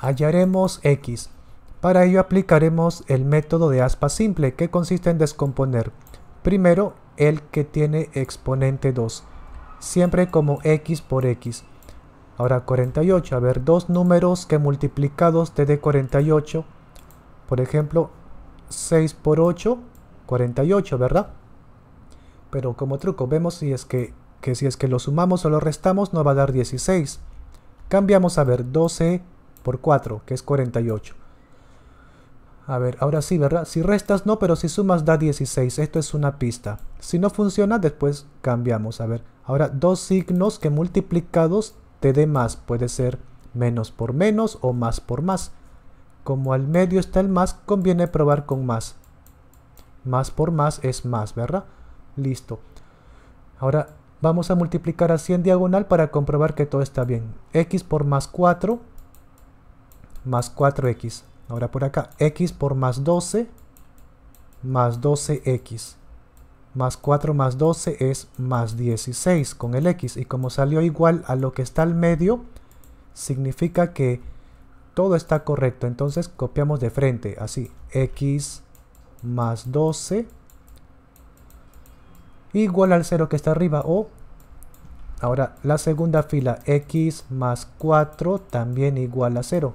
hallaremos x. Para ello aplicaremos el método de aspa simple que consiste en descomponer primero el que tiene exponente 2, siempre como x por x. Ahora 48, a ver, dos números que multiplicados te dé 48, por ejemplo, 6 por 8, 48, ¿verdad? Pero como truco, vemos si es que, que si es que lo sumamos o lo restamos, nos va a dar 16. Cambiamos a ver 12 por 4, que es 48. A ver, ahora sí, ¿verdad? Si restas no, pero si sumas da 16. Esto es una pista. Si no funciona, después cambiamos. A ver, ahora dos signos que multiplicados te dé más. Puede ser menos por menos o más por más. Como al medio está el más, conviene probar con más. Más por más es más, ¿verdad? Listo. Ahora vamos a multiplicar así en diagonal para comprobar que todo está bien. x por más 4 más 4x. Ahora por acá, x por más 12, más 12x. Más 4 más 12 es más 16 con el x. Y como salió igual a lo que está al medio, significa que todo está correcto. Entonces copiamos de frente, así, x más 12 igual al 0 que está arriba o ahora la segunda fila x más 4 también igual a 0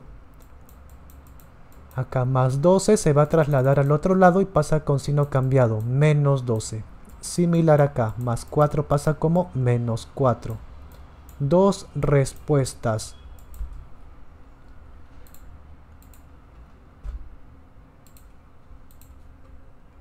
Acá más 12 se va a trasladar al otro lado y pasa con signo cambiado, menos 12. Similar acá, más 4 pasa como menos 4. Dos respuestas.